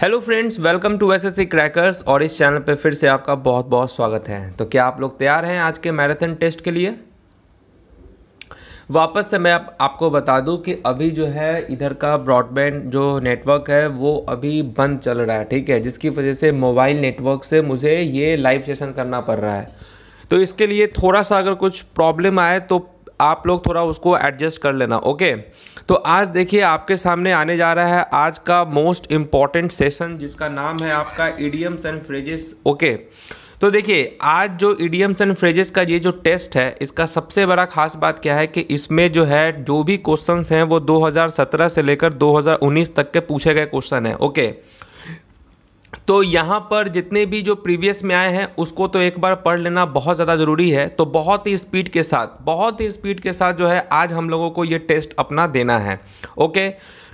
Hello friends welcome to S S crackers और इस channel पे फिर से आपका बहुत बहुत स्वागत है तो क्या आप लोग तैयार हैं आज के मैराथन टेस्ट के लिए वापस से मैं आप, आपको बता दूं कि अभी जो है इधर का ब्रॉडबैंड जो नेटवर्क है वो अभी बंद चल रहा है ठीक है जिसकी वजह से मोबाइल नेटवर्क से मुझे ये लाइव सेशन करना पड़ रहा है तो इसके लिए थोड़ा सा अगर कुछ प्रॉब्लम आए तो आप लोग थोड़ा उसको एडजस्ट कर लेना ओके तो आज देखिए आपके सामने आने जा रहा है आज का मोस्ट इम्पॉर्टेंट सेशन जिसका नाम है आपका ईडीएम्स एंड फ्रेजेस ओके तो देखिए आज जो ईडीएम्स एंड फ्रेजेस का ये जो टेस्ट है इसका सबसे बड़ा खास बात क्या है कि इसमें जो है जो भी क्वेश्चंस हैं वो 2017 से लेकर 2019 तक के पूछे गए क्वेश्चन हैं ओके okay. तो यहाँ पर जितने भी जो प्रीवियस में आए हैं उसको तो एक बार पढ़ लेना बहुत ज़्यादा ज़रूरी है तो बहुत ही स्पीड के साथ बहुत ही स्पीड के साथ जो है आज हम लोगों को ये टेस्ट अपना देना है ओके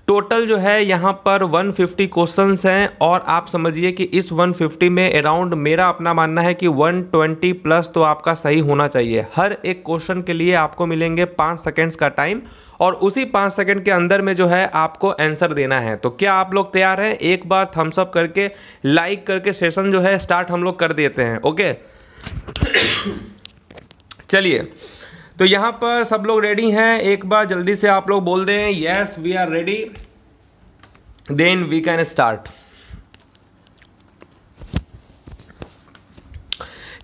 टोटल जो है यहाँ पर 150 क्वेश्चंस हैं और आप समझिए कि इस 150 में अराउंड मेरा अपना मानना है कि 120 प्लस तो आपका सही होना चाहिए हर एक क्वेश्चन के लिए आपको मिलेंगे पाँच सेकेंड्स का टाइम और उसी पाँच सेकेंड के अंदर में जो है आपको आंसर देना है तो क्या आप लोग तैयार हैं एक बार थम्सअप करके लाइक करके सेशन जो है स्टार्ट हम लोग कर देते हैं ओके चलिए तो यहाँ पर सब लोग रेडी हैं एक बार जल्दी से आप लोग बोल दें yes we are ready then we can start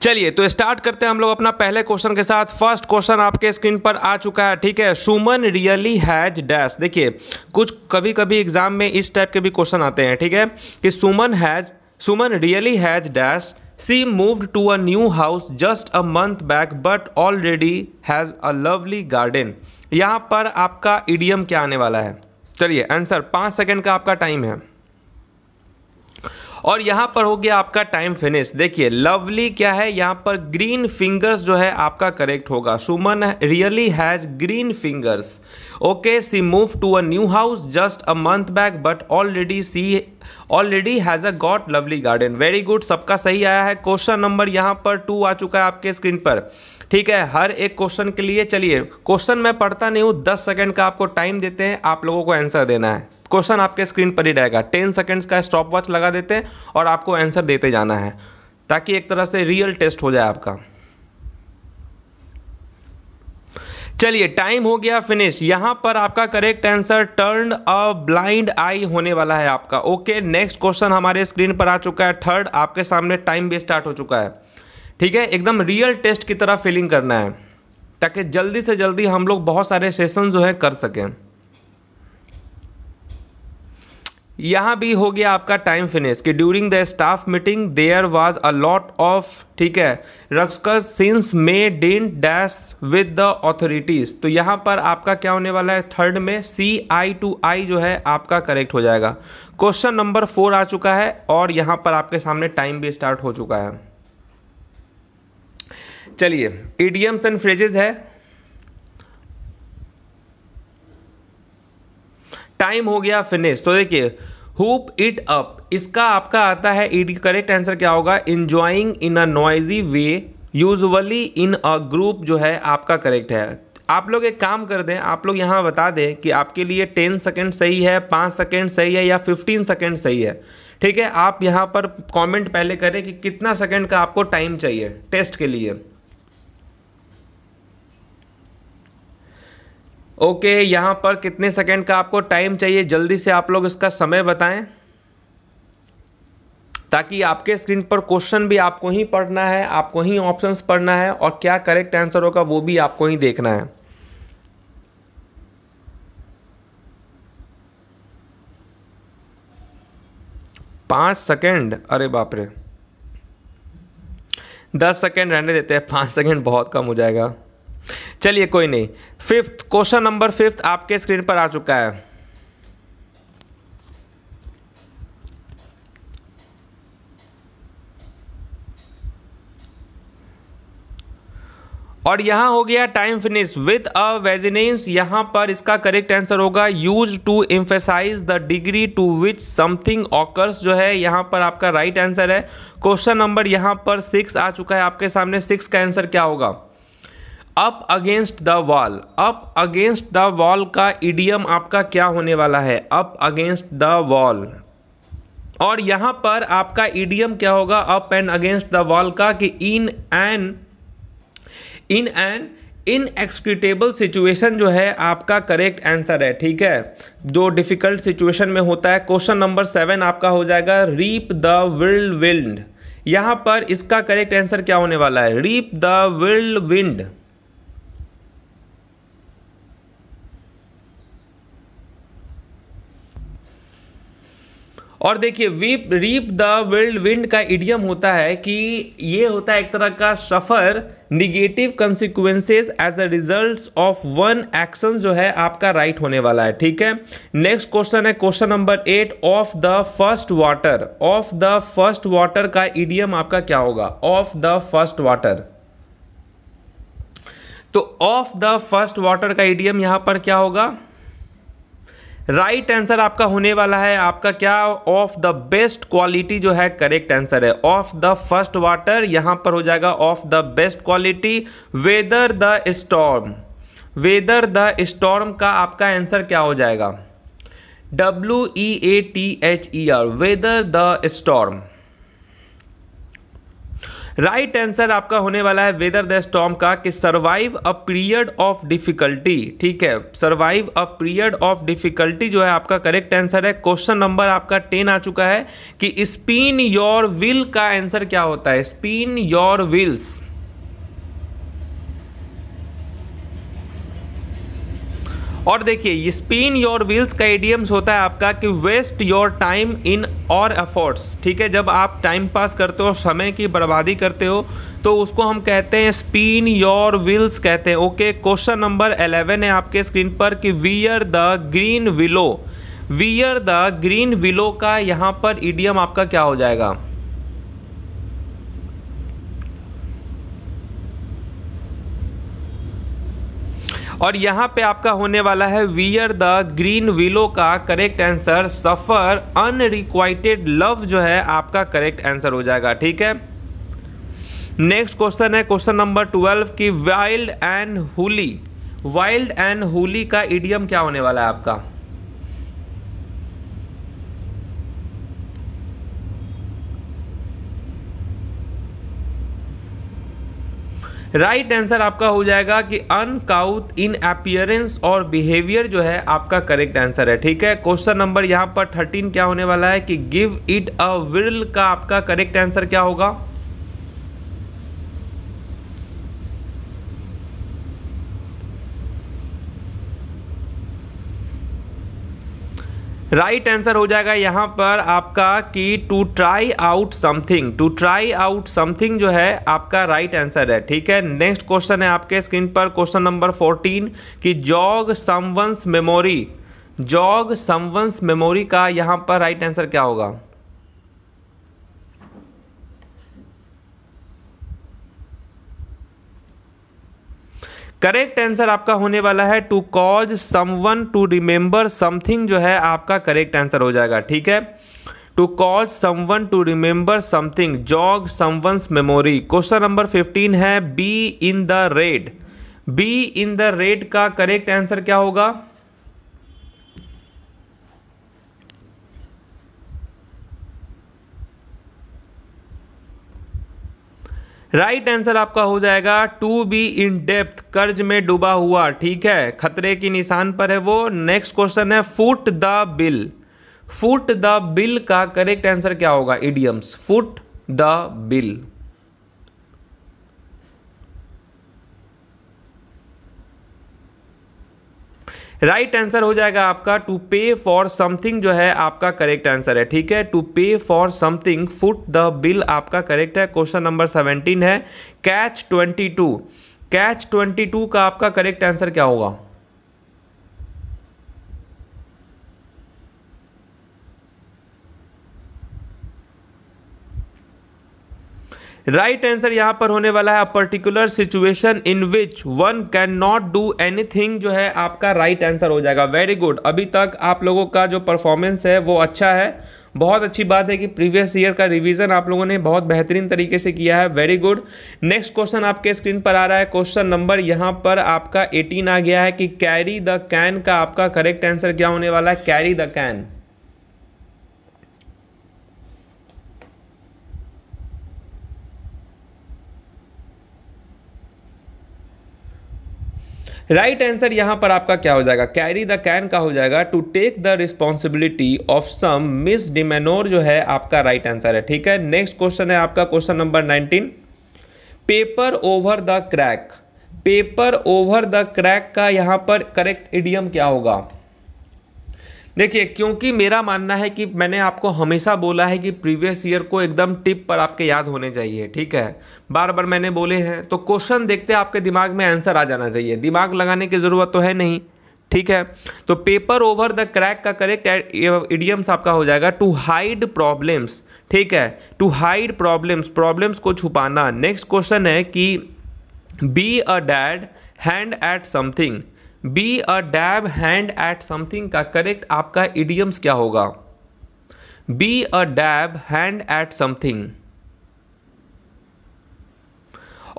चलिए तो स्टार्ट करते हैं हम लोग अपना पहले क्वेश्चन के साथ फर्स्ट क्वेश्चन आपके स्क्रीन पर आ चुका है ठीक है सुमन रियली हैज डैश देखिए कुछ कभी कभी एग्जाम में इस टाइप के भी क्वेश्चन आते हैं ठीक है कि Suman has Suman really has dash she moved to a new house just a month back but already has a lovely garden यहाँ पर आपका ईडीएम क्या आने वाला है चलिए आंसर पाँच सेकेंड का आपका टाइम है और यहाँ पर हो गया आपका टाइम फिनिश देखिए लवली क्या है यहाँ पर ग्रीन फिंगर्स जो है आपका करेक्ट होगा Suman really has green fingers okay she move to a new house just a month back but already she already has a got lovely garden very good सबका सही आया है क्वेश्चन नंबर यहाँ पर टू आ चुका है आपके स्क्रीन पर ठीक है हर एक क्वेश्चन के लिए चलिए क्वेश्चन मैं पढ़ता नहीं हूँ दस सेकेंड का आपको टाइम देते हैं आप लोगों को आंसर देना है क्वेश्चन आपके स्क्रीन पर ही रहेगा टेन सेकेंड्स का स्टॉप वॉच लगा देते हैं और आपको आंसर देते जाना है ताकि एक तरह से रियल टेस्ट हो जाए आपका चलिए टाइम हो गया फिनिश यहां पर आपका correct answer turn a blind eye होने वाला है आपका ओके नेक्स्ट क्वेश्चन हमारे स्क्रीन पर आ चुका है थर्ड आपके सामने टाइम भी स्टार्ट हो चुका है ठीक है एकदम रियल टेस्ट की तरह फिलिंग करना है ताकि जल्दी से जल्दी हम लोग बहुत सारे सेशन जो है कर सकें यहाँ भी हो गया आपका टाइम फिनिश कि during the staff meeting there was a lot of ठीक है ruckus since may dent dash with the authorities तो यहाँ पर आपका क्या होने वाला है थर्ड में सी आई टू आई जो है आपका करेक्ट हो जाएगा क्वेश्चन नंबर फोर आ चुका है और यहाँ पर आपके सामने टाइम भी स्टार्ट हो चुका है चलिए इडियम्स एंड फ्रेजेज है टाइम हो गया फिनिश तो देखिए हुप इट अप इसका आपका आता है इट करेक्ट आंसर क्या होगा enjoying in a noisy way usually in a group जो है आपका करेक्ट है आप लोग एक काम कर दें आप लोग यहाँ बता दें कि आपके लिए टेन सेकेंड सही है पाँच सेकेंड सही है या फिफ्टीन सेकेंड सही है ठीक है आप यहाँ पर कमेंट पहले करें कि कितना सेकेंड का आपको टाइम चाहिए टेस्ट के लिए ओके यहाँ पर कितने सेकंड का आपको टाइम चाहिए जल्दी से आप लोग इसका समय बताएं ताकि आपके स्क्रीन पर क्वेश्चन भी आपको ही पढ़ना है आपको ही ऑप्शंस पढ़ना है और क्या करेक्ट आंसर होगा वो भी आपको ही देखना है पाँच सेकंड अरे बाप रे दस सेकेंड रहने देते हैं पाँच सेकेंड बहुत कम हो जाएगा चलिए कोई नहीं फिफ्थ क्वेश्चन नंबर फिफ्थ आपके स्क्रीन पर आ चुका है और यहां हो गया time finish with a vengeance यहां पर इसका करेक्ट आंसर होगा use to emphasise the degree to which something occurs जो है यहां पर आपका राइट right आंसर है क्वेश्चन नंबर यहां पर सिक्स आ चुका है आपके सामने सिक्स का आंसर क्या होगा up against the wall up against the wall का इडियम आपका क्या होने वाला है अप अगेंस्ट द वॉल और यहां पर आपका इडियम क्या होगा up and against the wall का कि in an in an in situation जो है आपका करेक्ट आंसर है ठीक है जो डिफ़िकल्ट सिचुएशन में होता है क्वेश्चन नंबर सेवन आपका हो जाएगा रीप द विल्ड विल्ड यहां पर इसका करेक्ट आंसर क्या होने वाला है रीप द विल्ड विंड और देखिए weep reap the whirlwind का इडियम होता है कि ये होता है एक तरह का suffer negative consequences as a result of one action जो है आपका राइट right होने वाला है ठीक है नेक्स्ट क्वेश्चन है question number eight of the first water of the first water का इडियम आपका क्या होगा ऑफ द फर्स्ट वाटर तो ऑफ द फर्स्ट वाटर का इडियम यहां पर क्या होगा राइट right आंसर आपका होने वाला है आपका क्या ऑफ द बेस्ट क्वालिटी जो है करेक्ट आंसर है ऑफ द फर्स्ट वाटर यहां पर हो जाएगा of the best quality weather the storm weather the storm का आपका आंसर क्या हो जाएगा W E A T H E R weather the storm right right answer आपका होने वाला है वेदर द स्टॉम का कि survive a period of difficulty ठीक है survive a period of difficulty जो है आपका करेक्ट आंसर है क्वेश्चन नंबर आपका टेन आ चुका है कि स्पिन योर विल का आंसर क्या होता है स्पिन योर विल्स और देखिए स्पिन योर व्हील्स का एडियम्स होता है आपका कि वेस्ट योर टाइम इन और एफर्ट्स ठीक है जब आप टाइम पास करते हो समय की बर्बादी करते हो तो उसको हम कहते हैं स्पिन योर व्हील्स कहते हैं ओके क्वेश्चन नंबर एलेवन है आपके स्क्रीन पर कि wear the green willow wear the green willow का यहाँ पर ईडियम आपका क्या हो जाएगा और यहाँ पे आपका होने वाला है वीयर द ग्रीन विलो का correct answer suffer unrequited love जो है आपका करेक्ट आंसर हो जाएगा ठीक है नेक्स्ट क्वेश्चन है क्वेश्चन नंबर ट्वेल्व की wild and woolly wild and woolly का इडियम क्या होने वाला है आपका राइट right आंसर आपका हो जाएगा कि अनकाउथ इन अपियरेंस और बिहेवियर जो है आपका करेक्ट आंसर है ठीक है क्वेश्चन नंबर यहाँ पर थर्टीन क्या होने वाला है कि गिव इट अ विरल का आपका करेक्ट आंसर क्या होगा राइट right आंसर हो जाएगा यहाँ पर आपका कि to try out something to try out something जो है आपका राइट right आंसर है ठीक है नेक्स्ट क्वेश्चन है आपके स्क्रीन पर क्वेश्चन नंबर फोर्टीन कि jog someone's memory jog someone's memory का यहाँ पर राइट right आंसर क्या होगा करेक्ट आंसर आपका होने वाला है to cause someone to remember something जो है आपका करेक्ट आंसर हो जाएगा ठीक है to cause someone to remember something jog someone's memory question number fifteen है be in the red be in the red का करेक्ट आंसर क्या होगा राइट right आंसर आपका हो जाएगा टू बी इन डेप्थ कर्ज में डूबा हुआ ठीक है खतरे की निशान पर है वो नेक्स्ट क्वेश्चन है foot the bill foot the bill का करेक्ट आंसर क्या होगा idioms foot the bill right right answer हो जाएगा आपका टू पे फॉर समथिंग जो है आपका करेक्ट आंसर है ठीक है to pay for something foot the bill आपका करेक्ट है क्वेश्चन नंबर सेवेंटीन है catch twenty two catch twenty two का आपका करेक्ट आंसर क्या होगा राइट आंसर यहाँ पर होने वाला है a particular situation in which one can not do anything जो है आपका राइट right आंसर हो जाएगा वेरी गुड अभी तक आप लोगों का जो परफॉर्मेंस है वो अच्छा है बहुत अच्छी बात है कि प्रीवियस ईयर का रिवीजन आप लोगों ने बहुत बेहतरीन तरीके से किया है वेरी गुड नेक्स्ट क्वेश्चन आपके स्क्रीन पर आ रहा है क्वेश्चन नंबर यहाँ पर आपका 18 आ गया है कि कैरी द कैन का आपका करेक्ट आंसर क्या होने वाला है carry the can right answer यहाँ पर आपका क्या हो जाएगा कैरी द कैन का हो जाएगा to take the responsibility of some misdemeanour जो है आपका राइट right आंसर है ठीक है नेक्स्ट क्वेश्चन है आपका question number nineteen paper over the crack paper over the crack का यहाँ पर करेक्ट इडियम क्या होगा देखिए क्योंकि मेरा मानना है कि मैंने आपको हमेशा बोला है कि प्रीवियस ईयर को एकदम टिप पर आपके याद होने चाहिए ठीक है बार बार मैंने बोले हैं तो क्वेश्चन देखते आपके दिमाग में आंसर आ जाना चाहिए दिमाग लगाने की ज़रूरत तो है नहीं ठीक है तो पेपर ओवर द क्रैक का करेक्ट इडियम्स आपका हो जाएगा टू हाइड प्रॉब्लम्स ठीक है टू हाइड प्रॉब्लम्स प्रॉब्लम्स को छुपाना नेक्स्ट क्वेश्चन है कि be a dab hand at something be a dab hand at something का करेक्ट आपका इडियम्स क्या होगा be a dab hand at something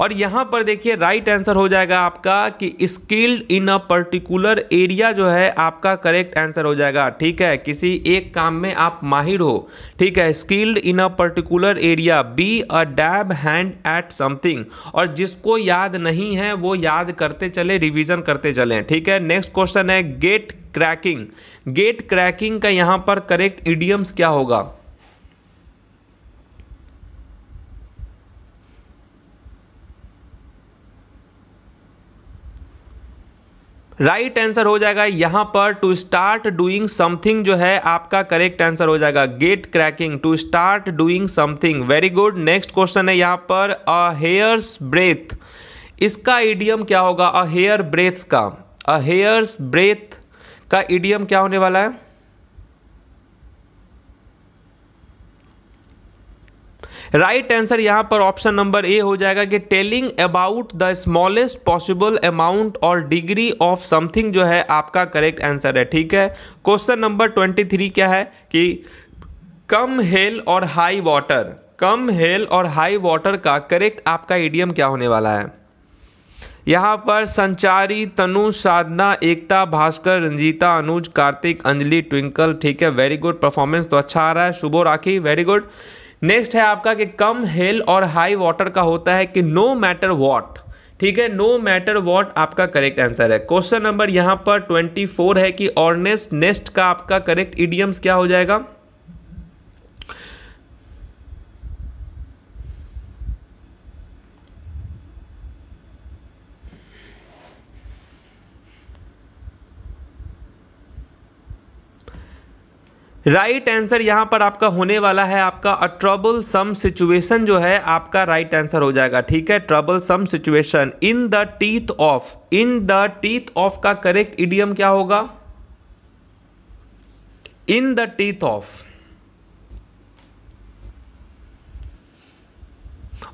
और यहाँ पर देखिए राइट आंसर हो जाएगा आपका कि skilled in a particular area जो है आपका करेक्ट आंसर हो जाएगा ठीक है किसी एक काम में आप माहिर हो ठीक है skilled in a particular area be a dab hand at something और जिसको याद नहीं है वो याद करते चले रिविज़न करते चले ठीक है नेक्स्ट क्वेश्चन है गेट क्रैकिंग गेट क्रैकिंग का यहाँ पर करेक्ट इडियम्स क्या होगा राइट right आंसर हो जाएगा यहाँ पर टू स्टार्ट डूइंग समथिंग जो है आपका करेक्ट आंसर हो जाएगा get cracking to start doing something very good next question है यहाँ पर अ हेयर्स ब्रेथ इसका इडियम क्या होगा अ हेयर ब्रेथ्स का अ हेयर्स ब्रेथ का इडियम क्या होने वाला है राइट आंसर यहां पर ऑप्शन नंबर ए हो जाएगा कि telling about the smallest possible amount और डिग्री ऑफ समथिंग जो है आपका करेक्ट आंसर है ठीक है क्वेश्चन नंबर ट्वेंटी थ्री क्या है कि कम हेल और हाई वाटर कम हेल और हाई वाटर का करेक्ट आपका एडियम क्या होने वाला है यहाँ पर संचारी तनु साधना एकता भास्कर रंजीता अनुज कार्तिक अंजलि ट्विंकल ठीक है वेरी गुड परफॉर्मेंस तो अच्छा आ रहा है Shubho Rakhi very good next है आपका कि कम हेल और हाई वाटर का होता है कि नो मैटर वॉट ठीक है नो मैटर वॉट आपका करेक्ट आंसर है क्वेश्चन नंबर यहाँ पर 24 है कि ऑर्नेस्ट नेस्ट का आपका करेक्ट इडियम्स क्या हो जाएगा राइट right आंसर यहाँ पर आपका होने वाला है आपका अ ट्रबल सम सिचुएशन जो है आपका राइट right आंसर हो जाएगा ठीक है troublesome situation in the teeth of in the teeth of का करेक्ट इडियम क्या होगा इन द टीथ ऑफ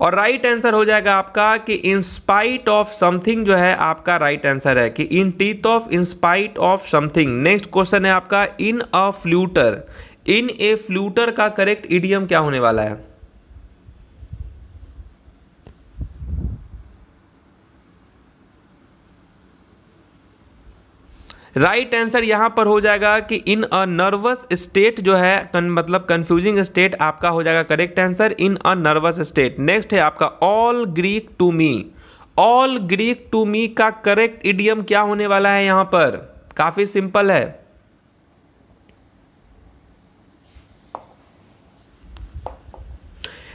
और राइट आंसर हो जाएगा आपका कि इंस्पाइट ऑफ समथिंग जो है आपका राइट आंसर है कि in teeth of in spite of something next question है आपका in a flutter in a flutter का करेक्ट इडियम क्या होने वाला है राइट आंसर यहां पर हो जाएगा कि इन अ नर्वस स्टेट जो है कन, मतलब कंफ्यूजिंग स्टेट आपका हो जाएगा correct answer in a nervous state next है आपका all Greek to me all Greek to me का करेक्ट इडियम क्या होने वाला है यहां पर काफ़ी सिंपल है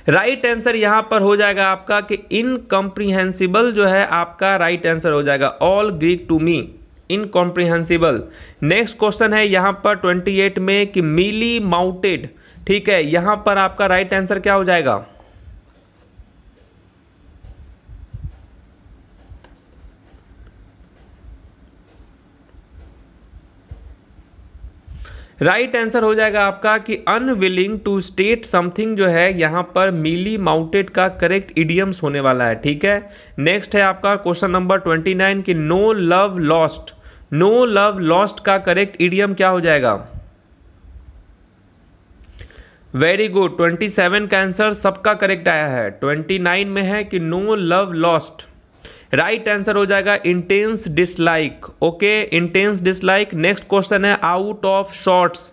राइट right आंसर यहां पर हो जाएगा आपका कि इनकम्प्रीहेंसिबल जो है आपका राइट right आंसर हो जाएगा all Greek to me incomprehensible next question है यहाँ पर 28 में कि मिली माउंटेड ठीक है यहाँ पर आपका राइट आंसर क्या हो जाएगा राइट right आंसर हो जाएगा आपका कि अनविलिंग टू स्टेट समथिंग जो है यहाँ पर मिली माउंटेड का करेक्ट इडियम्स होने वाला है ठीक है नेक्स्ट है आपका क्वेश्चन नंबर ट्वेंटी नाइन कि no love lost no love lost का करेक्ट ईडियम क्या हो जाएगा वेरी गुड ट्वेंटी सेवन का आंसर सबका करेक्ट आया है ट्वेंटी नाइन में है कि no love lost right answer हो जाएगा intense dislike okay intense dislike next question है out of shorts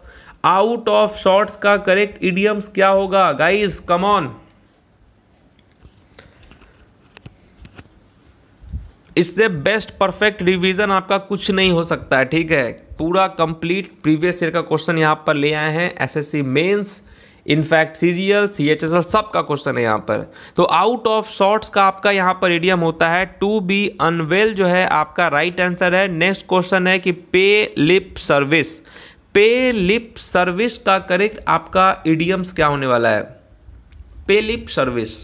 out of shorts का करेक्ट इडियम्स क्या होगा गाइज कम ऑन इससे बेस्ट परफेक्ट रिवीजन आपका कुछ नहीं हो सकता है ठीक है पूरा कंप्लीट प्रीवियस ईयर का क्वेश्चन यहाँ पर ले आए हैं SSC mains in fact C G L C H S L सब का क्वेश्चन है यहाँ पर तो आउट ऑफ शॉर्ट्स का आपका यहाँ पर एडियम होता है टू बी अनवेल जो है आपका राइट right आंसर है नेक्स्ट क्वेश्चन है कि pay lip service pay lip service का करेक्ट आपका एडियम्स क्या होने वाला है पे लिप सर्विस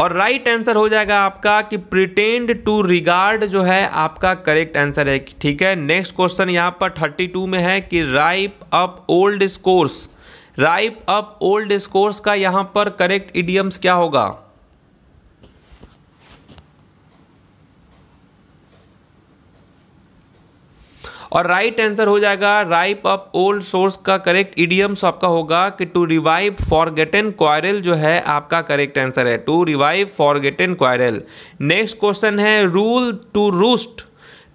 और राइट right आंसर हो जाएगा आपका कि प्रिटेंड टू रिगार्ड जो है आपका करेक्ट आंसर है ठीक है नेक्स्ट क्वेश्चन यहाँ पर थर्टी टू में है कि ripe up old scores ripe up old scores का यहाँ पर करेक्ट इडियम्स क्या होगा और राइट आंसर हो जाएगा राइप अप ओल्ड सोर्स का करेक्ट इडियम्स आपका होगा कि टू रिवाइव फॉरगेटेन क्वायरल जो है आपका करेक्ट आंसर है to revive forgotten quarrel next question है rule to roost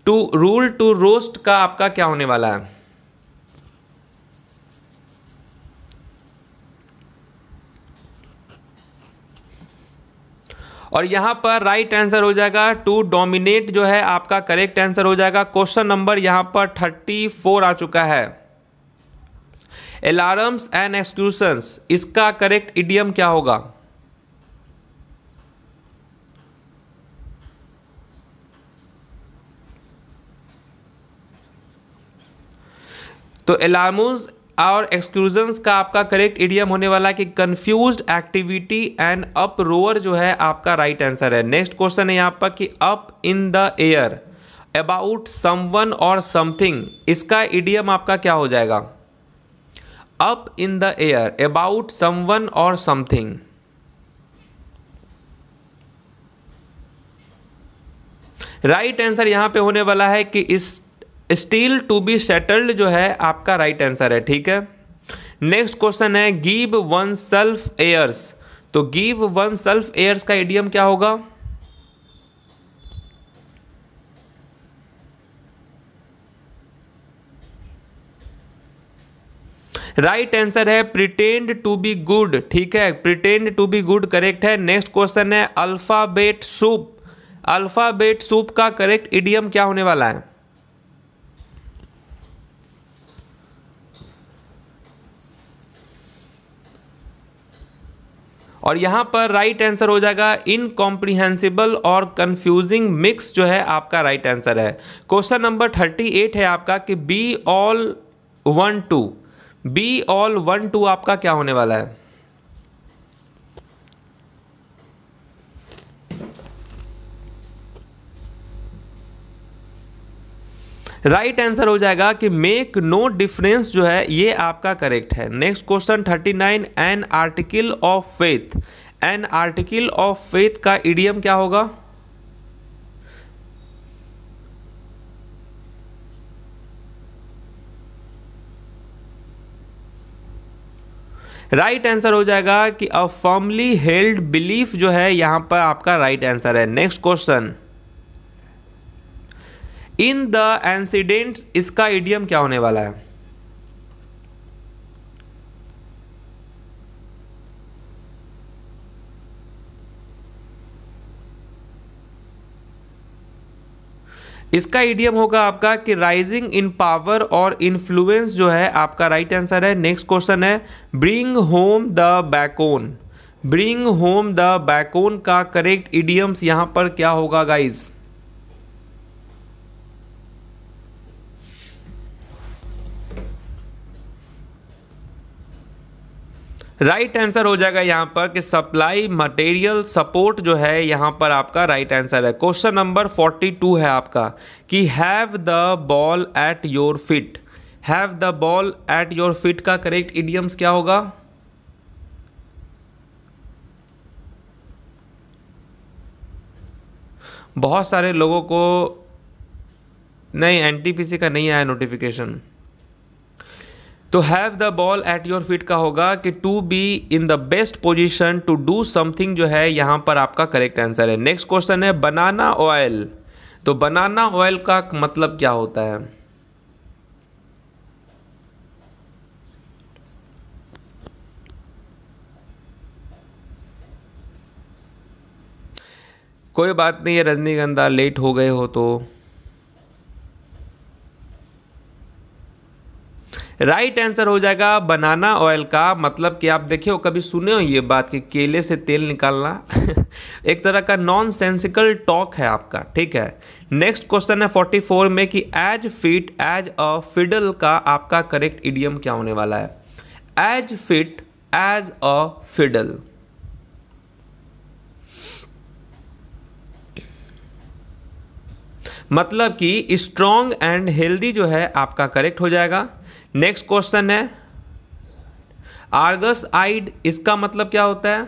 to rule to roast का आपका क्या होने वाला है और यहाँ पर राइट आंसर हो जाएगा टू डोमिनेट जो है आपका करेक्ट आंसर हो जाएगा क्वेश्चन नंबर यहाँ पर थर्टी फोर आ चुका है अलार्म्स एंड एक्सक्यूशंस इसका करेक्ट इडियम क्या होगा तो अलार्मोज और एक्सक्लूजन्स का आपका करेक्ट इडियम होने वाला है कि confuse activity and uproar जो है आपका राइट right आंसर है नेक्स्ट क्वेश्चन है यहाँ पर कि up in the air about someone और समथिंग इसका एडियम आपका क्या हो जाएगा up in the air about someone और समथिंग राइट आंसर यहाँ पे होने वाला है कि इस स्टील टू बी सेटल्ड जो है आपका राइट right आंसर है ठीक है नेक्स्ट क्वेश्चन है गिव वन सेल्फ एयर्स तो गिव वन सेल्फ एयर्स का एडियम क्या होगा राइट right आंसर है प्रिटेंड टू बी गुड ठीक है pretend to be good correct है नेक्स्ट क्वेश्चन है अल्फ़ाबेट सूप अल्फ़ाबेट सूप का करेक्ट इडियम क्या होने वाला है और यहाँ पर राइट आंसर हो जाएगा इनकॉम्प्रीहेंसिबल और कंफ्यूजिंग मिक्स जो है आपका राइट आंसर है क्वेश्चन नंबर थर्टी एट है आपका कि be all one to be all one to आपका क्या होने वाला है राइट आंसर हो जाएगा कि मेक नो डिफरेंस जो है ये आपका करेक्ट है next question thirty nine an article of faith an article of faith का ईडीएम क्या होगा राइट right आंसर हो जाएगा कि अ फॉर्मली हेल्ड बिलीफ जो है यहां पर आपका राइट right आंसर है next question in the ascendant इसका इडियम क्या होने वाला है इसका इडियम होगा आपका कि राइजिंग इन पावर और इन्फ्लुएंस जो है आपका राइट right आंसर है नेक्स्ट क्वेश्चन है bring home the bacon bring home the bacon का करेक्ट इडियम्स यहां पर क्या होगा गाइज़ राइट right आंसर हो जाएगा यहाँ पर कि सप्लाई मटेरियल सपोर्ट जो है यहाँ पर आपका राइट right आंसर है क्वेश्चन नंबर 42 है आपका कि have the ball at your feet have the ball at your feet का करेक्ट इडियम्स क्या होगा बहुत सारे लोगों को नहीं एनटीपीसी का नहीं आया नोटिफिकेशन तो have the ball at your feet का होगा कि to be in the best position to do something जो है यहाँ पर आपका करेक्ट आंसर है नेक्स्ट क्वेश्चन है बनाना ऑयल तो बनाना ऑयल का मतलब क्या होता है कोई बात नहीं है रजनीगंधा लेट हो गए हो तो राइट आंसर हो जाएगा बनाना ऑयल का मतलब कि आप देखिए कभी सुने हो ये बात कि केले से तेल निकालना एक तरह का नॉन सेंसिकल टॉक है आपका ठीक है नेक्स्ट क्वेश्चन है 44 में कि as fit as a fiddle का आपका करेक्ट इडियम क्या होने वाला है as fit as a fiddle मतलब कि स्ट्रॉन्ग एंड हेल्दी जो है आपका करेक्ट हो जाएगा नेक्स्ट क्वेश्चन है आर्गस आइड इसका मतलब क्या होता है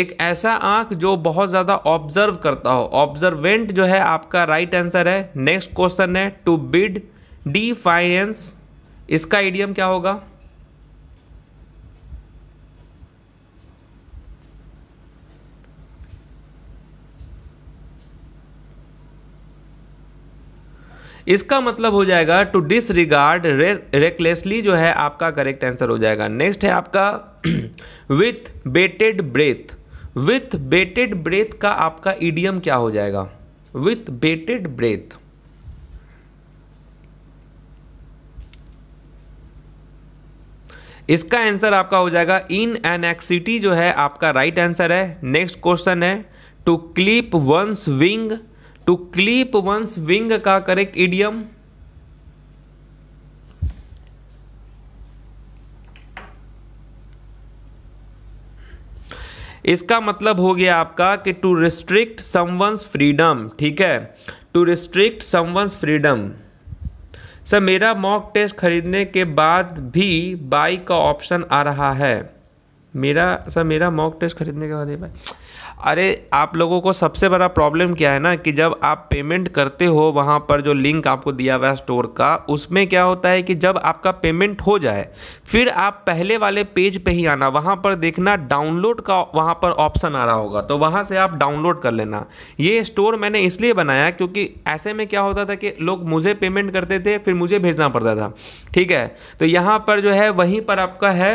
एक ऐसा आंख जो बहुत ज़्यादा ऑब्जर्व करता हो ऑब्जर्वेंट जो है आपका राइट right आंसर है नेक्स्ट क्वेश्चन है टू बिड डी फाइनेंस इसका आइडियम क्या होगा इसका मतलब हो जाएगा टू डिस रिगार्ड रेकलेसली जो है आपका करेक्ट आंसर हो जाएगा नेक्स्ट है आपका with bated breath with bated breath का आपका ईडियम क्या हो जाएगा विथ बेटेड ब्रेथ इसका आंसर आपका हो जाएगा इन एन एक्सिटी जो है आपका राइट right आंसर है नेक्स्ट क्वेश्चन है to clip one's wing to clip one's wing का करेक्ट इडियम इसका मतलब हो गया आपका कि टू रिस्ट्रिक्ट समवंस फ्रीडम ठीक है to restrict someone's freedom sir मेरा मॉक टेस्ट खरीदने के बाद भी बाई का ऑप्शन आ रहा है मेरा सर मेरा मॉक टेस्ट खरीदने के बाद ही बाई अरे आप लोगों को सबसे बड़ा प्रॉब्लम क्या है ना कि जब आप पेमेंट करते हो वहाँ पर जो लिंक आपको दिया हुआ है स्टोर का उसमें क्या होता है कि जब आपका पेमेंट हो जाए फिर आप पहले वाले पेज पे ही आना वहाँ पर देखना डाउनलोड का वहाँ पर ऑप्शन आ रहा होगा तो वहाँ से आप डाउनलोड कर लेना ये स्टोर मैंने इसलिए बनाया क्योंकि ऐसे में क्या होता था कि लोग मुझे पेमेंट करते थे फिर मुझे भेजना पड़ता था ठीक है तो यहाँ पर जो है वहीं पर आपका है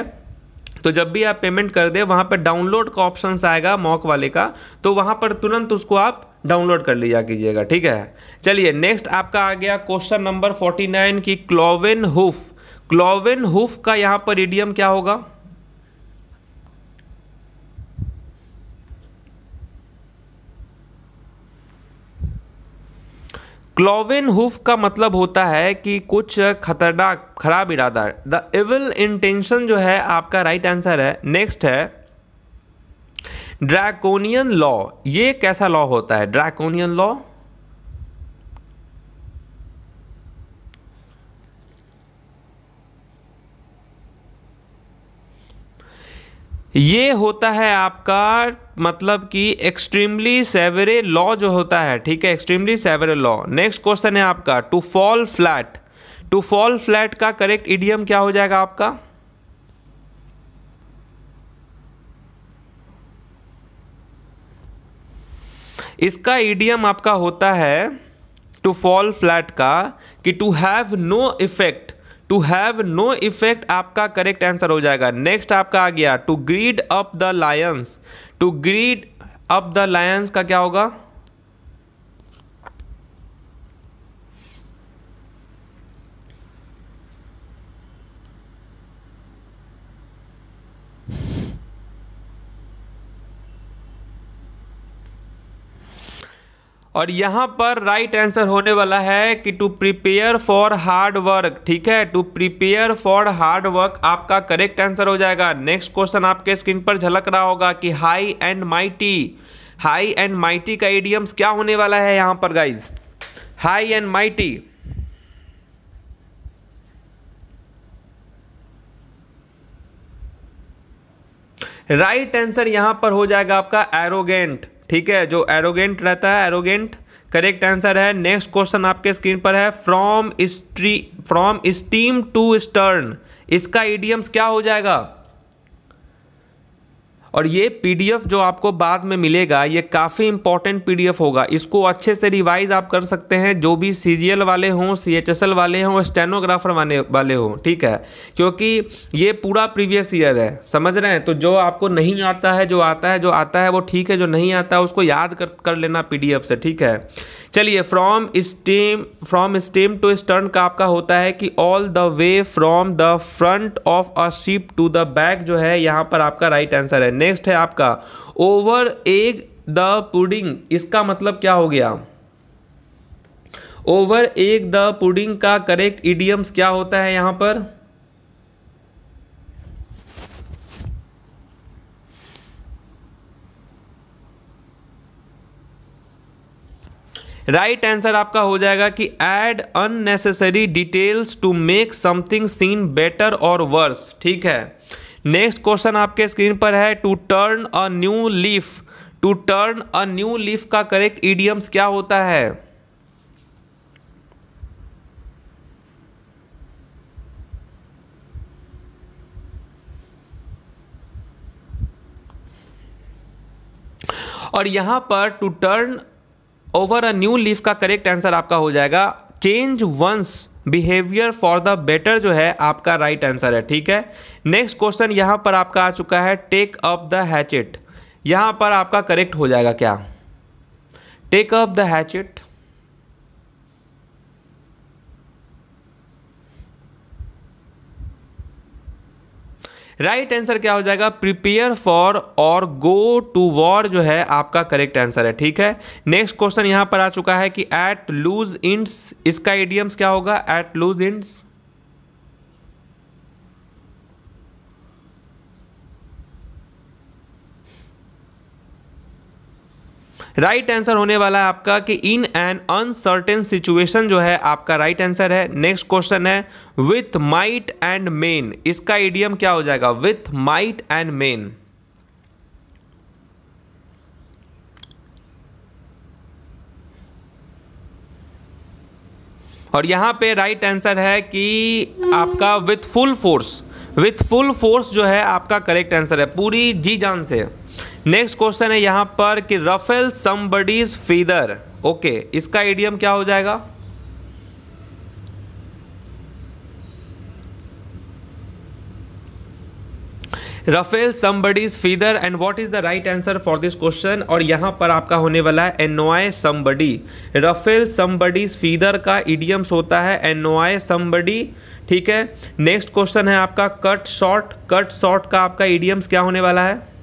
तो जब भी आप पेमेंट कर दे वहाँ पर डाउनलोड का ऑप्शन आएगा मॉक वाले का तो वहाँ पर तुरंत उसको आप डाउनलोड कर लिया कीजिएगा ठीक है चलिए नेक्स्ट आपका आ गया क्वेश्चन नंबर फोर्टी नाइन की क्लोवेन हुफ क्लोवेन हुफ का यहाँ पर ईडीएम क्या होगा क्लोविन हुफ का मतलब होता है कि कुछ खतरनाक खराब इरादा द इविल इंटेंशन जो है आपका राइट right आंसर है नेक्स्ट है ड्रैकोनियन लॉ ये कैसा लॉ होता है ड्रैकोनियन लॉ ये होता है आपका मतलब कि एक्सट्रीमली सेवरे लॉ जो होता है ठीक है extremely severe law next question है आपका to fall flat to fall flat का करेक्ट इडियम क्या हो जाएगा आपका इसका इडियम आपका होता है टू फॉल फ्लैट का कि to have no effect to have no effect आपका करेक्ट आंसर हो जाएगा नेक्स्ट आपका आ गया to gird up the lions to gird up the lions का क्या होगा और यहाँ पर राइट right आंसर होने वाला है कि to prepare for hard work ठीक है to prepare for hard work आपका करेक्ट आंसर हो जाएगा नेक्स्ट क्वेश्चन आपके स्क्रीन पर झलक रहा होगा कि high and mighty high and mighty का एडियम्स क्या होने वाला है यहाँ पर guys high and mighty right answer यहां पर हो जाएगा आपका एरोगेंट ठीक है जो एरोगेंट रहता है एरोगेंट करेक्ट आंसर है नेक्स्ट क्वेश्चन आपके स्क्रीन पर है फ्रॉम स्ट्री फ्रॉम स्टीम टू स्टर्न इसका ईडियम्स क्या हो जाएगा और ये पीडीएफ जो आपको बाद में मिलेगा ये काफ़ी इंपॉर्टेंट पीडीएफ होगा इसको अच्छे से रिवाइज आप कर सकते हैं जो भी सीजीएल वाले हों एल वाले हों स्टेनोग्राफर वाले वाले हों ठीक है क्योंकि ये पूरा प्रीवियस ईयर है समझ रहे हैं तो जो आपको नहीं आता है जो आता है जो आता है वो ठीक है जो नहीं आता है उसको याद कर कर लेना पी से ठीक है चलिए from stem from stem to stern का आपका होता है कि all the way from the front of a ship to the back जो है यहाँ पर आपका राइट right आंसर है नेक्स्ट है आपका ओवर एग द पुडिंग इसका मतलब क्या हो गया ओवर एग द पुडिंग का करेक्ट इडियम्स क्या होता है यहां पर राइट right आंसर आपका हो जाएगा कि add unnecessary details to make something seem better और वर्स ठीक है नेक्स्ट क्वेश्चन आपके स्क्रीन पर है to turn a new leaf to turn a new leaf का करेक्ट ईडियम्स क्या होता है और यहां पर to turn over a new leaf का करेक्ट आंसर आपका हो जाएगा change one's behaviour for the better जो है आपका राइट right आंसर है ठीक है नेक्स्ट क्वेश्चन यहाँ पर आपका आ चुका है टेक अप द हैचेट यहाँ पर आपका करेक्ट हो जाएगा क्या take up the hatchet right answer क्या हो जाएगा प्रिपेयर फॉर और गो टू वॉर जो है आपका करेक्ट आंसर है ठीक है नेक्स्ट क्वेश्चन यहाँ पर आ चुका है कि एट लूज इंड्स इसका एडियम्स क्या होगा at loose ends right right answer होने वाला है आपका कि इन एन अनसर्टेन सिचुएशन जो है आपका राइट right आंसर है नेक्स्ट क्वेश्चन है विथ माइट एंड मेन इसका इडियम क्या हो जाएगा विथ माइट एंड मेन और यहां पे राइट right आंसर है कि आपका with full force with full force जो है आपका करेक्ट आंसर है पूरी जी जान से नेक्स्ट क्वेश्चन है यहाँ पर कि रफेल समबडीज फीदर ओके इसका एडियम क्या हो जाएगा ruffle somebody's feather and what is the right answer for this question और यहाँ पर आपका होने वाला है annoy somebody ruffle somebody's feather का इडियम्स होता है एनोआय समबडी ठीक है नेक्स्ट क्वेश्चन है आपका कट शॉर्ट कट शॉर्ट का आपका इडियम्स क्या होने वाला है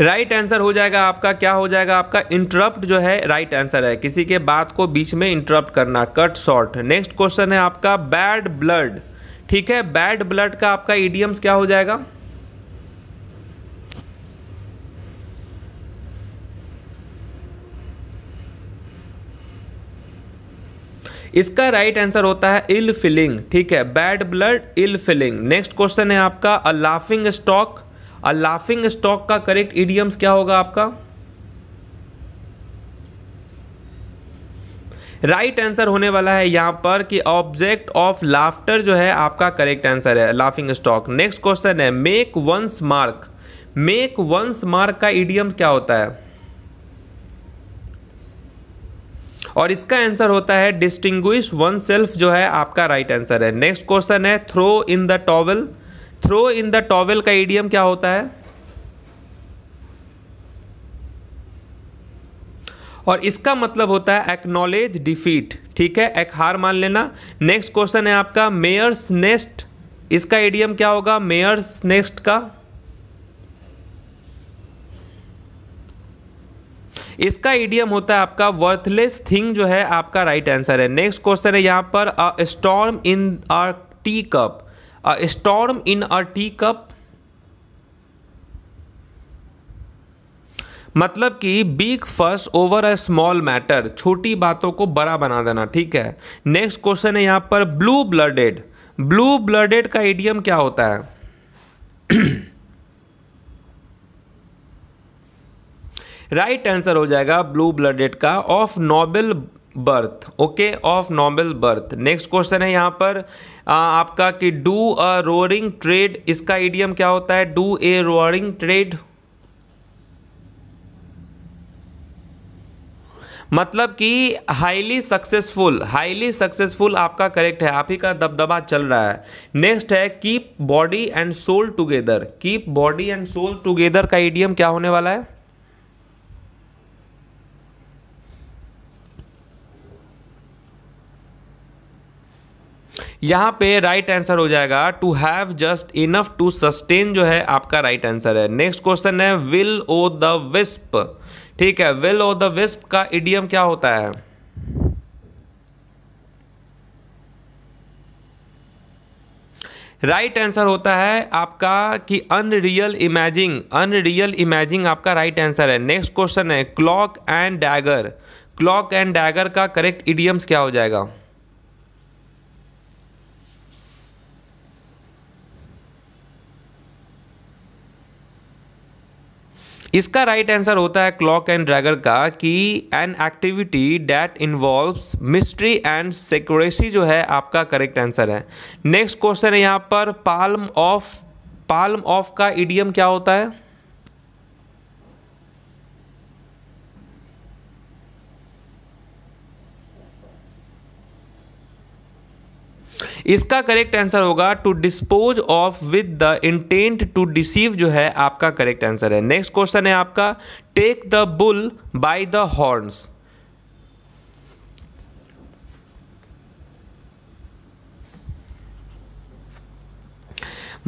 राइट right आंसर हो जाएगा आपका क्या हो जाएगा आपका इंटरप्ट जो है राइट right आंसर है किसी के बात को बीच में इंटरप्ट करना कट शॉर्ट नेक्स्ट क्वेश्चन है आपका बैड ब्लड ठीक है बैड ब्लड का आपका ईडियम्स क्या हो जाएगा इसका राइट right आंसर होता है इल फीलिंग ठीक है bad blood ill feeling next question है आपका a laughing stock a laughing stock का करेक्ट इडियम्स क्या होगा आपका राइट right आंसर होने वाला है यहां पर कि ऑब्जेक्ट ऑफ लाफ्टर जो है आपका करेक्ट आंसर है लाफिंग स्टॉक नेक्स्ट क्वेश्चन है make one's mark make one's mark का इडियम क्या होता है और इसका आंसर होता है डिस्टिंग्विश वन सेल्फ जो है आपका राइट right आंसर है नेक्स्ट क्वेश्चन है throw in the towel throw in the towel का एडियम क्या होता है और इसका मतलब होता है एक्नॉलेज डिफीट ठीक है एक हार मान लेना नेक्स्ट क्वेश्चन है आपका मेयर्स नेस्ट इसका एडियम क्या होगा मेयर्स नेस्ट का इसका एडियम होता है आपका वर्थलेस थिंग जो है आपका राइट right आंसर है नेक्स्ट क्वेश्चन है यहां पर storm in a tea cup storm in a tea cup मतलब कि big fuss over a small matter छोटी बातों को बड़ा बना देना ठीक है नेक्स्ट क्वेश्चन है यहां पर ब्लू ब्लडेड ब्लू ब्लडेड का एडियम क्या होता है राइट right आंसर हो जाएगा ब्लू ब्लडेड का of noble birth okay of noble birth next question है यहाँ पर आ, आपका कि डू अ रोरिंग ट्रेड इसका इडियम क्या होता है डू ए रोरिंग ट्रेड मतलब कि हाईली सक्सेसफुल हाईली सक्सेसफुल आपका करेक्ट है आप ही का दबदबा चल रहा है नेक्स्ट है keep body and soul together keep body and soul together का एडियम क्या होने वाला है यहाँ पे राइट right आंसर हो जाएगा to have just enough to sustain जो है आपका राइट right आंसर है नेक्स्ट क्वेश्चन है विल ओ द विस्प ठीक है विल ओ द विस्प का इडियम क्या होता है राइट right आंसर होता है आपका कि अनरियल इमेजिंग अनरियल इमेजिंग आपका राइट right आंसर है नेक्स्ट क्वेश्चन है cloak and dagger cloak and dagger का करेक्ट इडियम्स क्या हो जाएगा इसका राइट right आंसर होता है क्लॉक एंड ड्रैगर का कि an activity that involves mystery and secrecy जो है आपका करेक्ट आंसर है नेक्स्ट क्वेश्चन है यहाँ पर पाल्म ऑफ पाल्म ऑफ का ईडीएम क्या होता है इसका करेक्ट आंसर होगा to dispose of with the intent to deceive जो है आपका करेक्ट आंसर है नेक्स्ट क्वेश्चन है आपका take the bull by the horns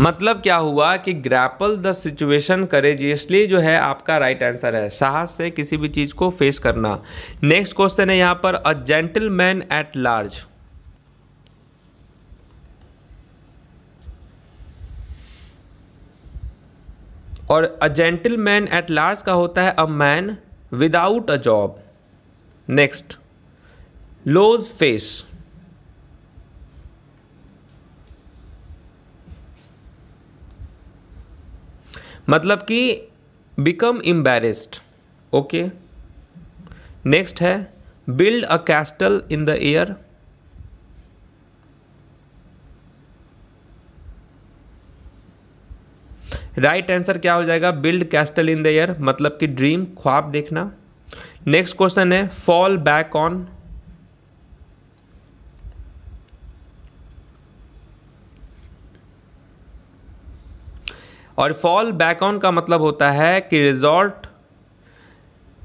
मतलब क्या हुआ कि ग्रैपल द सिचुएशन करेजियसली जो है आपका राइट right आंसर है साहस से किसी भी चीज़ को फेस करना नेक्स्ट क्वेश्चन है यहाँ पर अ जेंटलमैन एट लार्ज और a gentleman at large का होता है a man without a job next lose face मतलब कि बिकम इम्बेरेस्ड ओके नेक्स्ट है build a castle in the air right answer क्या हो जाएगा build castle in the air मतलब कि ड्रीम ख्वाब देखना नेक्स्ट क्वेश्चन है फॉल बैक ऑन और फॉल बैक ऑन का मतलब होता है कि रिजॉर्ट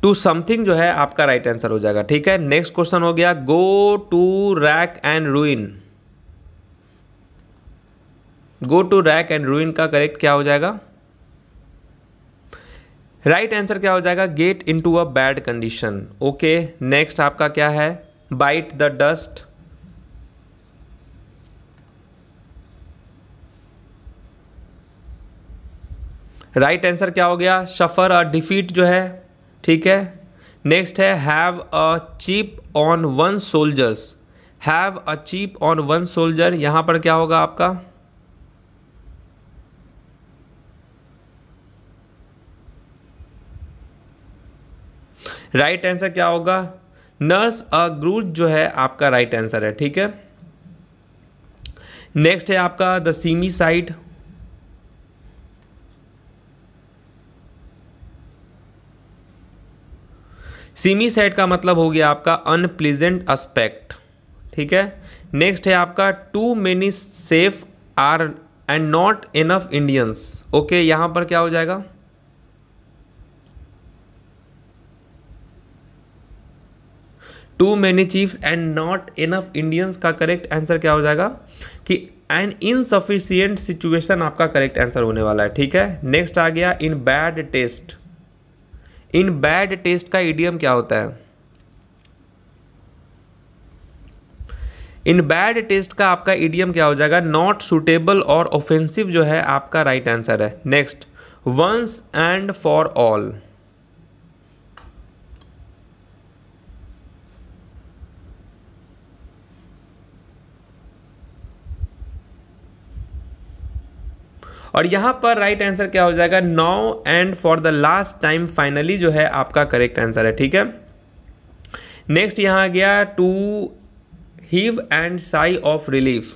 टू समथिंग जो है आपका राइट right आंसर हो जाएगा ठीक है नेक्स्ट क्वेश्चन हो गया go to rack and ruin go to rack and ruin का करेक्ट क्या हो जाएगा राइट right आंसर क्या हो जाएगा get into a bad condition okay next आपका क्या है bite the dust right answer क्या हो गया सफ़र अ डिफीट जो है ठीक है नेक्स्ट है have a chip on one's shoulders have a chip on one's shoulder यहां पर क्या होगा आपका राइट आंसर क्या होगा नर्स अ ग्रूज जो है आपका राइट आंसर है ठीक है नेक्स्ट है आपका the seamy side seamy side का मतलब हो गया आपका अनप्लीजेंट एस्पेक्ट ठीक है नेक्स्ट है आपका too many chiefs are and not enough Indians okay यहां पर क्या हो जाएगा too many chiefs and not enough Indians का करेक्ट आंसर क्या हो जाएगा कि एन इनसफिशियंट सिचुएशन आपका करेक्ट आंसर होने वाला है ठीक है नेक्स्ट आ गया in bad taste in bad taste का ईडियम क्या होता है इन बैड टेस्ट का आपका ईडीएम क्या हो जाएगा नॉट सुटेबल और ऑफेंसिव जो है आपका राइट right आंसर है next once and for all और यहाँ पर राइट आंसर क्या हो जाएगा now and for the last time finally जो है आपका करेक्ट आंसर है ठीक है नेक्स्ट यहाँ आ गया to heave and sigh of relief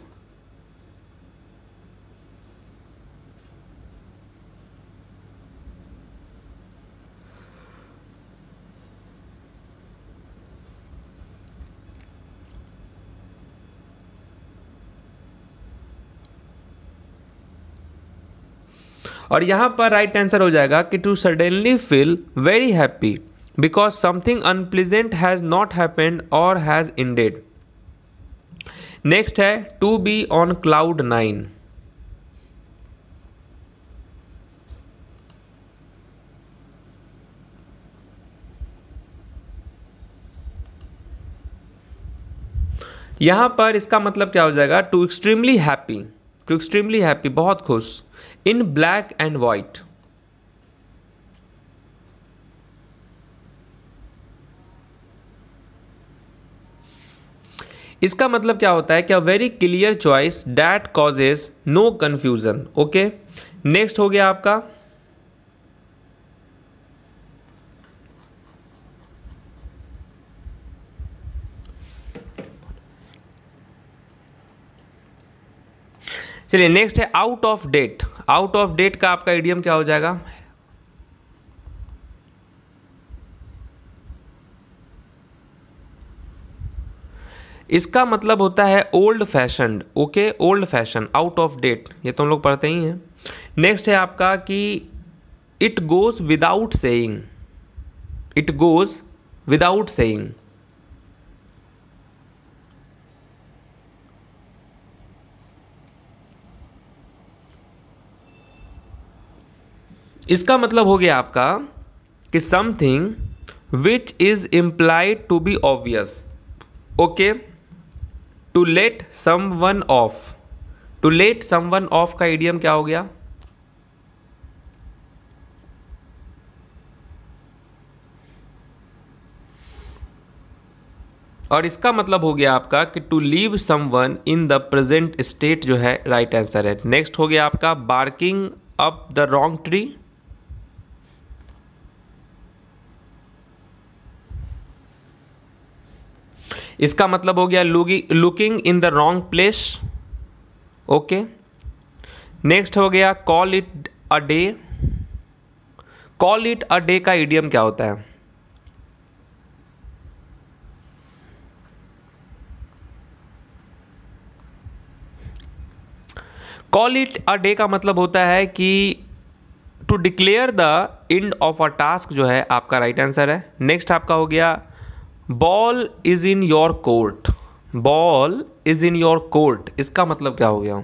और यहाँ पर राइट आंसर हो जाएगा कि to suddenly feel very happy because something unpleasant has not happened और हैज़ इंडेड नेक्स्ट है to be on cloud nine यहाँ पर इसका मतलब क्या हो जाएगा to extremely happy to extremely happy बहुत खुश इन ब्लैक एंड वाइट इसका मतलब क्या होता है क्या very clear choice that causes no confusion okay next हो गया आपका चलिए नेक्स्ट है out of date out of date का आपका ईडीएम क्या हो जाएगा इसका मतलब होता है old fashion okay old fashion out of date ये तो हम लोग पढ़ते ही हैं नेक्स्ट है आपका कि it goes without saying it goes without saying इसका मतलब हो गया आपका कि something which is implied to be obvious okay to let someone off to let someone off का एडियम क्या हो गया और इसका मतलब हो गया आपका कि to leave someone in the present state जो है राइट right आंसर है नेक्स्ट हो गया आपका barking up the wrong tree इसका मतलब हो गया looking in the wrong place okay next हो गया call it a day call it a day का इडियम क्या होता है कॉल इट अ डे का मतलब होता है कि to declare the end of a task जो है आपका राइट right आंसर है नेक्स्ट आपका हो गया ball is in your court ball is in your court इसका मतलब क्या हो गया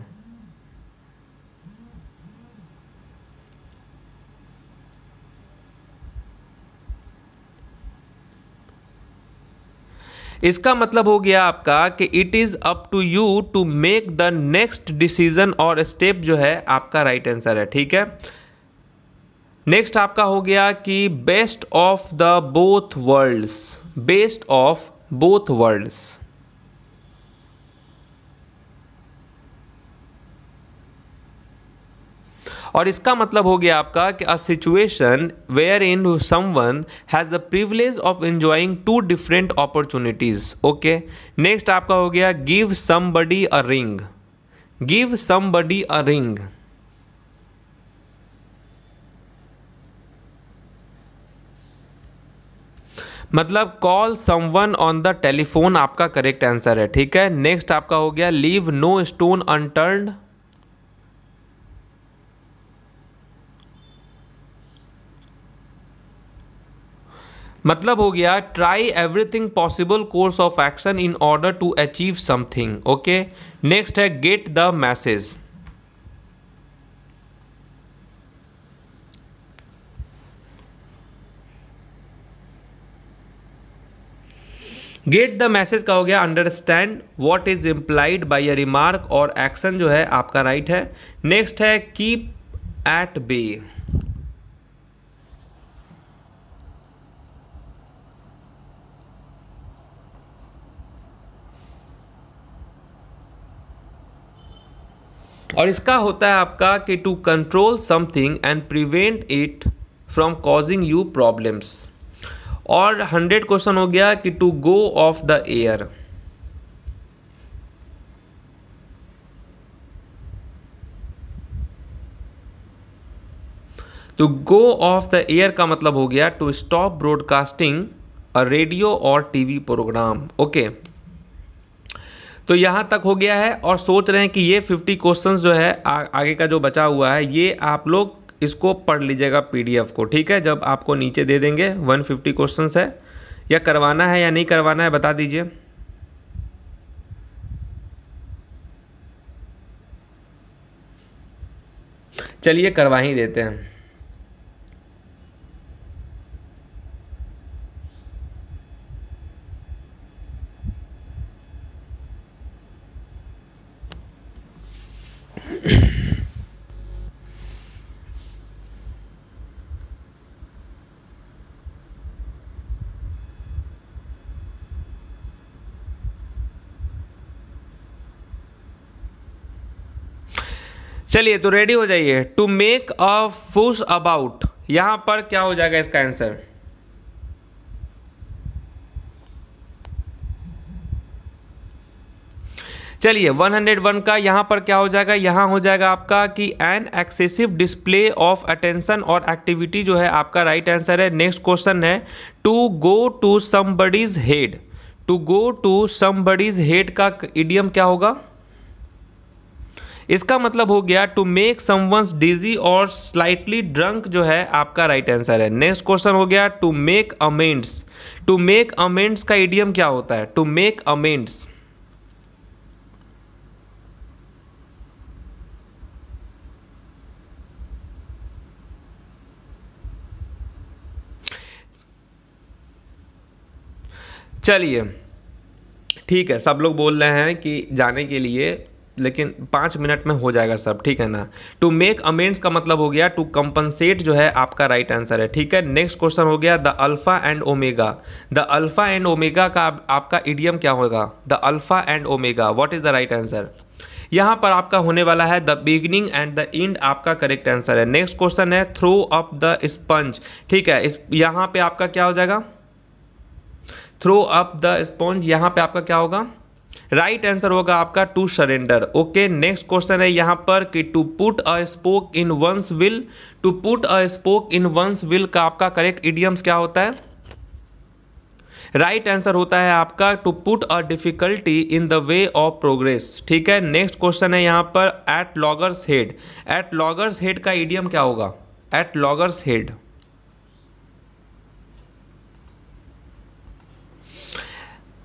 इसका मतलब हो गया आपका कि it is up to you to make the next decision और स्टेप जो है आपका राइट right आंसर है ठीक है नेक्स्ट आपका हो गया कि best of the both worlds best of both worlds और इसका मतलब हो गया आपका कि a situation wherein someone has the privilege of enjoying two different opportunities okay next आपका हो गया give somebody a ring give somebody a ring मतलब call someone on the telephone आपका करेक्ट आंसर है ठीक है नेक्स्ट आपका हो गया लीव नो स्टोन अनटर्न मतलब हो गया try everything possible course of action in order to achieve something okay next है get the message get the message का हो गया understand what is implied by a remark or action जो है आपका राइट right है नेक्स्ट है keep at bay और इसका होता है आपका कि to control something and prevent it from causing you problems और हंड्रेड क्वेश्चन हो गया कि to go off the air तो गो ऑफ द एयर का मतलब हो गया to stop broadcasting a radio or TV programme okay तो यहाँ तक हो गया है और सोच रहे हैं कि ये 50 क्वेश्चंस जो है आ, आगे का जो बचा हुआ है ये आप लोग इसको पढ़ लीजिएगा पीडीएफ को ठीक है जब आपको नीचे दे देंगे 150 फिफ्टी क्वेश्चन है या करवाना है या नहीं करवाना है बता दीजिए चलिए करवा ही देते हैं Yeah. चलिए तो रेडी हो जाइए टू मेक अ फूस अबाउट यहां पर क्या हो जाएगा इसका आंसर चलिए 101 का यहां पर क्या हो जाएगा यहां हो जाएगा आपका कि an excessive display of attention or activity जो है आपका राइट right आंसर है नेक्स्ट क्वेश्चन है to go to buddy's head to go to buddy's head का इडियम क्या होगा इसका मतलब हो गया टू मेक समवंस डिजी और स्लाइटली ड्रंक जो है आपका राइट right आंसर है नेक्स्ट क्वेश्चन हो गया to make amends to make amends का इडियम क्या होता है टू मेक अमेंड्स चलिए ठीक है सब लोग बोल रहे हैं कि जाने के लिए लेकिन पाँच मिनट में हो जाएगा सब ठीक है ना टू मेक अमेंड्स का मतलब हो गया टू कंपनसेट जो है आपका राइट right आंसर है ठीक है नेक्स्ट क्वेश्चन हो गया the alpha and omega the alpha and omega का आपका इडियम क्या होगा the alpha and omega what is the right answer यहाँ पर आपका होने वाला है the beginning and the end आपका करेक्ट आंसर है नेक्स्ट क्वेश्चन है थ्रो अप द स्पंज ठीक है इस यहाँ पे आपका क्या हो जाएगा थ्रो अप द स्पंज यहाँ पे आपका क्या होगा राइट आंसर होगा आपका to surrender okay next question है यहाँ पर कि to put a spoke in one's wheel to put a spoke in one's wheel का आपका करेक्ट इडियम्स क्या होता है राइट right आंसर होता है आपका to put a difficulty in the way of progress ठीक है नेक्स्ट क्वेश्चन है यहाँ पर at loggerheads at loggerheads का ईडियम क्या होगा at loggerheads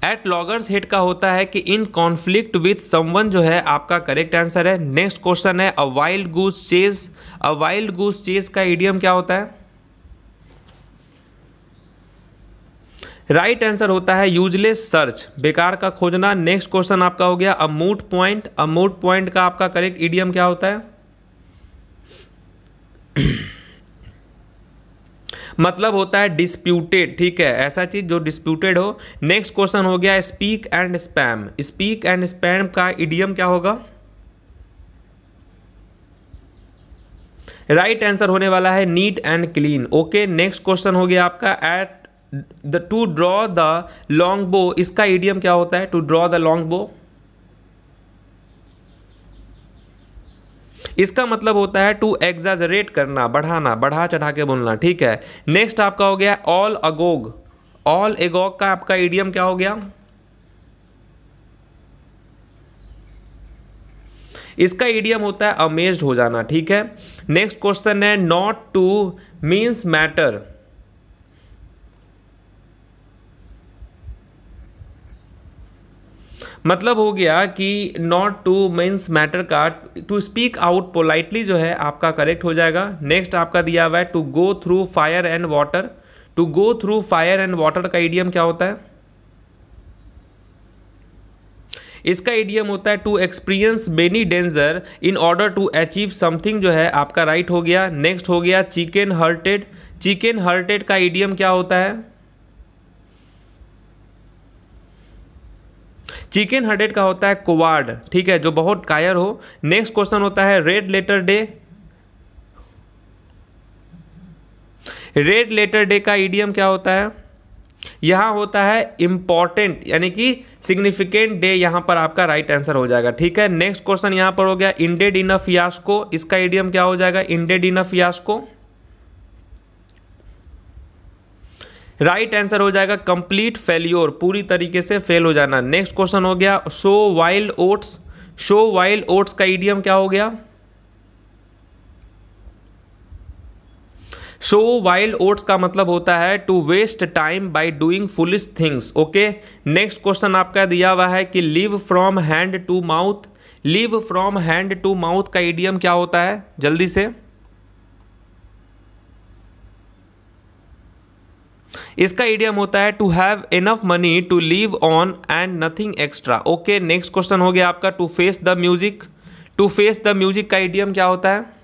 at loggerheads का होता है कि इन कॉन्फ्लिक्ट विथ समवन जो है आपका करेक्ट आंसर है नेक्स्ट क्वेश्चन है a wild goose chase a wild goose chase का इडियम क्या होता है राइट right आंसर होता है यूजलेस सर्च बेकार का खोजना नेक्स्ट क्वेश्चन आपका हो गया अमूट पॉइंट अमूट पॉइंट का आपका करेक्ट इडियम क्या होता है मतलब होता है डिस्प्यूटेड ठीक है ऐसा चीज़ जो डिस्प्यूटेड हो नेक्स्ट क्वेश्चन हो गया speak and spam speak and spam का इडियम क्या होगा राइट right आंसर होने वाला है neat and clean okay next question हो गया आपका at the to draw the long bow इसका इडियम क्या होता है to draw the long bow इसका मतलब होता है टू एग्जाजरेट करना बढ़ाना बढ़ा चढ़ा के बोलना ठीक है नेक्स्ट आपका हो गया ऑल अगोग ऑल एगोग का आपका ईडियम क्या हो गया इसका ईडियम होता है अमेज्ड हो जाना ठीक है नेक्स्ट क्वेश्चन है नॉट टू मीन्स मैटर मतलब हो गया कि नॉट टू मीन्स मैटर का टू स्पीक आउट पोलाइटली जो है आपका करेक्ट हो जाएगा नेक्स्ट आपका दिया हुआ है to go through fire and water to go through fire and water का इडियम क्या होता है इसका इडियम होता है to experience many danger in order to achieve something जो है आपका राइट right हो गया नेक्स्ट हो गया चिकन हर्टेड चिकन हर्टेड का इडियम क्या होता है चिकन हंड्रेड का होता है कुवाड ठीक है जो बहुत कायर हो नेक्स्ट क्वेश्चन होता है red letter day red letter day का ईडियम क्या होता है यहाँ होता है इम्पॉर्टेंट यानी कि सिग्निफिकेंट डे यहाँ पर आपका राइट right आंसर हो जाएगा ठीक है नेक्स्ट क्वेश्चन यहाँ पर हो गया इंडेड इनफ यास्को इसका एडियम क्या हो जाएगा इंडेड इनफ यास्को राइट right आंसर हो जाएगा कंप्लीट फेल्योर पूरी तरीके से फेल हो जाना नेक्स्ट क्वेश्चन हो गया show wild oats show wild oats का ईडियम क्या हो गया शो वाइल्ड ओट्स का मतलब होता है to waste time by doing foolish things okay next question आपका दिया हुआ है कि live from hand to mouth live from hand to mouth का ईडियम क्या होता है जल्दी से इसका इडियम होता है to have enough money to live on and nothing extra okay next question हो गया आपका to face the music to face the music का इडियम क्या होता है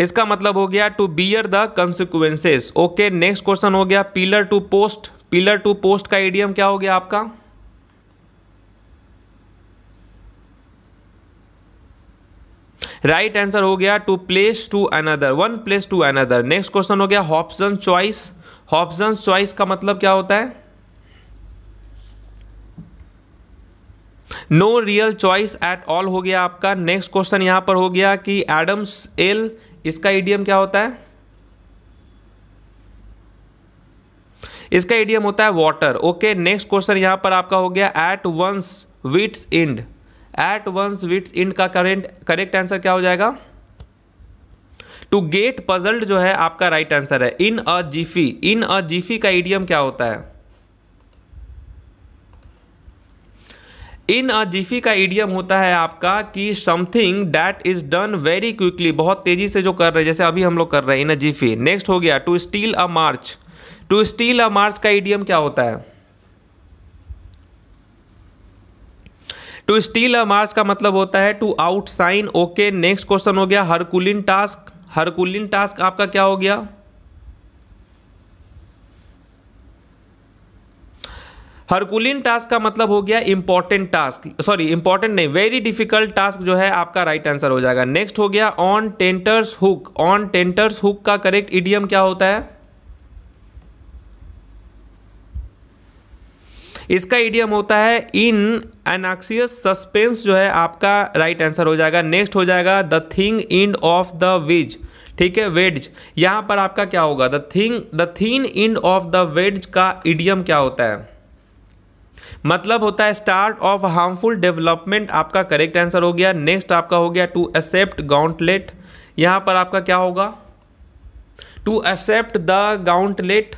इसका मतलब हो गया to bear the consequences okay next question हो गया pillar to post pillar to post का एडियम क्या हो गया आपका राइट आंसर हो गया to place to another one place to another next question हो गया ऑप्शन चॉइस ऑप्शन चॉइस का मतलब क्या होता है no real choice at all हो गया आपका नेक्स्ट क्वेश्चन यहां पर हो गया कि एडम्स एल इसका ईडीएम क्या होता है इसका ईडीएम होता है वाटर ओके नेक्स्ट क्वेश्चन यहां पर आपका हो गया at one's wit's end at one's wit's end का करेंट करेक्ट आंसर क्या हो जाएगा टू गेट पजल्ड जो है आपका राइट right आंसर है इन अ जीफी इन अ जीफी का ईडियम क्या होता है इन अ जीफी का ईडियम होता है आपका कि something that is done very quickly बहुत तेजी से जो कर रहे हैं जैसे अभी हम लोग कर रहे हैं इन अ जीफी नेक्स्ट हो गया to steal a march to steal a march का ईडियम क्या होता है टू स्टील अ मार्स का मतलब होता है to outshine okay next question हो गया हरकुलिन टास्क हरकुलिन टास्क आपका क्या हो गया हरकुलिन टास्क का मतलब हो गया इंपॉर्टेंट टास्क सॉरी इंपॉर्टेंट नहीं वेरी डिफिकल्ट टास्क जो है आपका राइट right आंसर हो जाएगा नेक्स्ट हो गया on tenters hook on tenters hook का करेक्ट ईडीएम क्या होता है इसका ईडियम होता है इन एनाक्सियस सस्पेंस जो है आपका राइट right आंसर हो जाएगा नेक्स्ट हो जाएगा the thing end of the wedge ठीक है वेड्ज यहाँ पर आपका क्या होगा the thing the thin end of the wedge का ईडियम क्या होता है मतलब होता है स्टार्ट ऑफ हार्मफुल डेवलपमेंट आपका करेक्ट आंसर हो गया नेक्स्ट आपका हो गया टू एक्सेप्ट गाउंटलेट यहाँ पर आपका क्या होगा टू एक्सेप्ट द गाउंटलेट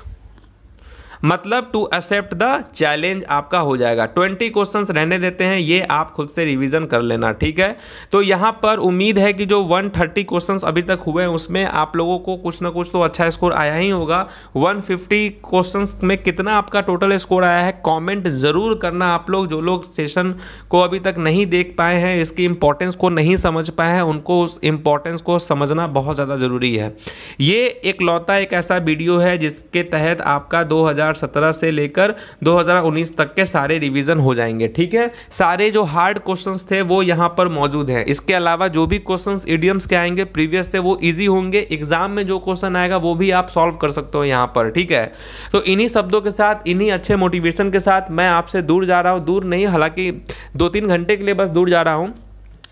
मतलब टू एक्सेप्ट द चैलेंज आपका हो जाएगा ट्वेंटी क्वेश्चन रहने देते हैं ये आप खुद से रिविजन कर लेना ठीक है तो यहाँ पर उम्मीद है कि जो वन थर्टी क्वेश्चन अभी तक हुए हैं उसमें आप लोगों को कुछ ना कुछ तो अच्छा स्कोर आया ही होगा वन फिफ्टी क्वेश्चन में कितना आपका टोटल स्कोर आया है कॉमेंट ज़रूर करना आप लोग जो लोग सेशन को अभी तक नहीं देख पाए हैं इसकी इंपॉर्टेंस को नहीं समझ पाए हैं उनको उस इंपॉर्टेंस को समझना बहुत ज़्यादा ज़रूरी है ये एक लौता एक ऐसा वीडियो है जिसके तहत आपका दो हज़ार 2017 से लेकर 2019 तक के सारे रिवीजन हो जाएंगे ठीक है सारे जो हार्ड क्वेश्चंस थे वो यहाँ पर मौजूद हैं इसके अलावा जो भी क्वेश्चंस इडियम्स के आएंगे प्रीवियस से वो इजी होंगे एग्जाम में जो क्वेश्चन आएगा वो भी आप सॉल्व कर सकते हो यहाँ पर ठीक है तो इन्हीं शब्दों के साथ इन्हीं अच्छे मोटिवेशन के साथ मैं आपसे दूर जा रहा हूँ दूर नहीं हालांकि दो तीन घंटे के लिए बस दूर जा रहा हूँ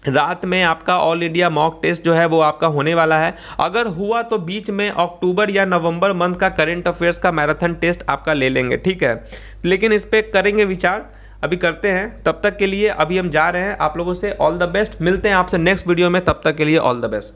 रात में आपका ऑल इंडिया मॉक टेस्ट जो है वो आपका होने वाला है अगर हुआ तो बीच में अक्टूबर या नवंबर मंथ का करेंट अफेयर्स का मैराथन टेस्ट आपका ले लेंगे ठीक है लेकिन इस पर करेंगे विचार अभी करते हैं तब तक के लिए अभी हम जा रहे हैं आप लोगों से ऑल द बेस्ट मिलते हैं आपसे नेक्स्ट वीडियो में तब तक के लिए ऑल द बेस्ट